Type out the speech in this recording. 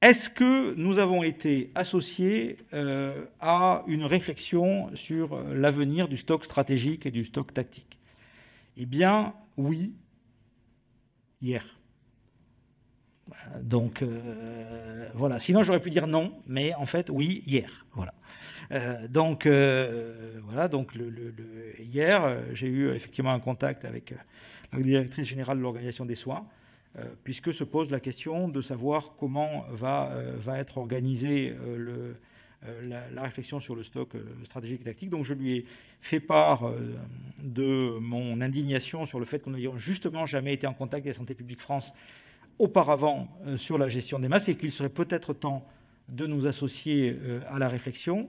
Est-ce que nous avons été associés euh, à une réflexion sur euh, l'avenir du stock stratégique et du stock tactique Eh bien, oui, hier. Donc euh, voilà, sinon j'aurais pu dire non, mais en fait oui, hier. Voilà. donc voilà, donc hier j'ai eu effectivement un contact avec la directrice générale de l'organisation des soins euh, puisque se pose la question de savoir comment va, euh, être organisée euh, la, réflexion sur le stock stratégique et tactique. Donc je lui ai fait part de mon indignation sur le fait qu'on n'ait justement jamais été en contact avec la Santé publique France auparavant sur la gestion des masques et qu'il serait peut-être temps de nous associer à la réflexion.